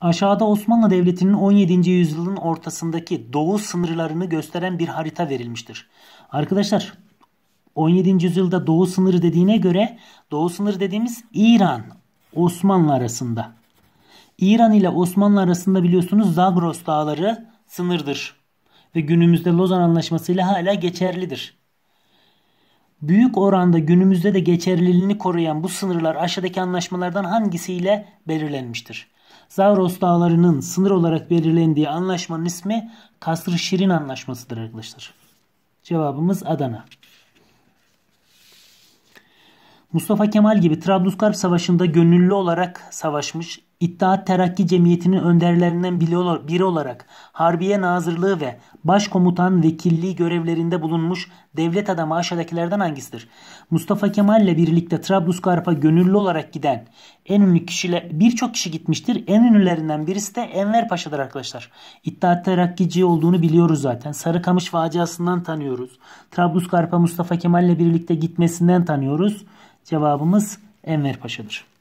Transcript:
Aşağıda Osmanlı Devleti'nin 17. yüzyılın ortasındaki doğu sınırlarını gösteren bir harita verilmiştir. Arkadaşlar 17. yüzyılda doğu sınırı dediğine göre doğu sınırı dediğimiz İran Osmanlı arasında. İran ile Osmanlı arasında biliyorsunuz Zagros dağları sınırdır ve günümüzde Lozan Anlaşması ile hala geçerlidir. Büyük oranda günümüzde de geçerliliğini koruyan bu sınırlar aşağıdaki anlaşmalardan hangisiyle belirlenmiştir? Zavros dağlarının sınır olarak belirlendiği anlaşmanın ismi kasr Şirin Anlaşması'dır arkadaşlar. Cevabımız Adana. Mustafa Kemal gibi Trablusgarp Savaşı'nda gönüllü olarak savaşmış İttihat Terakki Cemiyeti'nin önderlerinden biri olarak Harbiye Nazırlığı ve Başkomutan Vekilliği görevlerinde bulunmuş devlet adamı aşağıdakilerden hangisidir? Mustafa Kemal ile birlikte Trablusgarp'a gönüllü olarak giden en ünlü kişiyle birçok kişi gitmiştir. En ünlülerinden birisi de Enver Paşa'dır arkadaşlar. İttihat Terakkici olduğunu biliyoruz zaten. Sarıkamış faciasından tanıyoruz. Trablusgarp'a Mustafa Kemal ile birlikte gitmesinden tanıyoruz. Cevabımız Enver Paşa'dır.